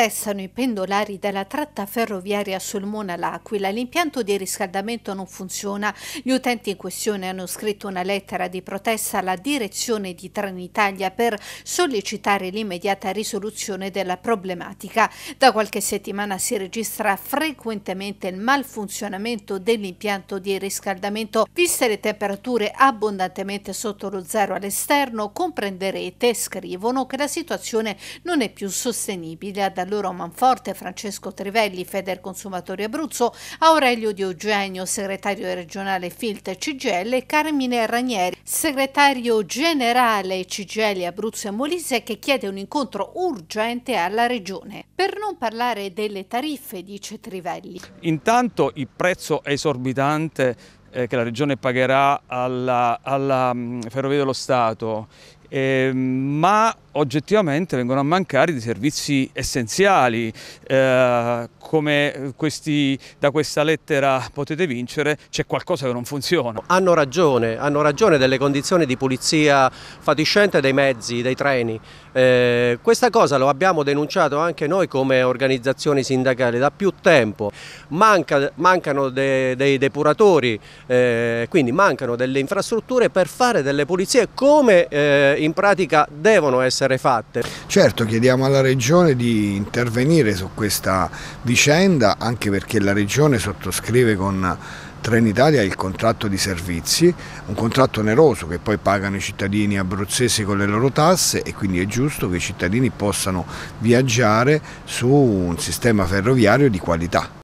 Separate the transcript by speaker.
Speaker 1: protestano i pendolari della tratta ferroviaria Sulmona-L'Aquila. L'impianto di riscaldamento non funziona. Gli utenti in questione hanno scritto una lettera di protesta alla direzione di Trenitalia per sollecitare l'immediata risoluzione della problematica. Da qualche settimana si registra frequentemente il malfunzionamento dell'impianto di riscaldamento. Viste le temperature abbondantemente sotto lo zero all'esterno, comprenderete, scrivono, che la situazione non è più sostenibile ad allungare loro Manforte, Francesco Trivelli, Feder Consumatori Abruzzo, Aurelio Di Eugenio, segretario regionale Filt CGL, Carmine Ranieri, segretario generale CGL Abruzzo e Molise che chiede un incontro urgente alla regione. Per non parlare delle tariffe, dice Trivelli.
Speaker 2: Intanto il prezzo è esorbitante eh, che la Regione pagherà alla, alla mm, Ferrovia dello Stato eh, ma oggettivamente vengono a mancare dei servizi essenziali, eh, come questi,
Speaker 3: da questa lettera potete vincere c'è qualcosa che non funziona. Hanno ragione, hanno ragione delle condizioni di pulizia fatiscente dei mezzi, dei treni, eh, questa cosa lo abbiamo denunciato anche noi come organizzazioni sindacali da più tempo, Manca, mancano dei, dei depuratori, eh, quindi mancano delle infrastrutture per fare delle pulizie come eh, in pratica devono essere fatte.
Speaker 4: Certo, chiediamo alla Regione di intervenire su questa vicenda, anche perché la Regione sottoscrive con Trenitalia il contratto di servizi, un contratto oneroso che poi pagano i cittadini abruzzesi con le loro tasse e quindi è giusto che i cittadini possano viaggiare su un sistema ferroviario di qualità.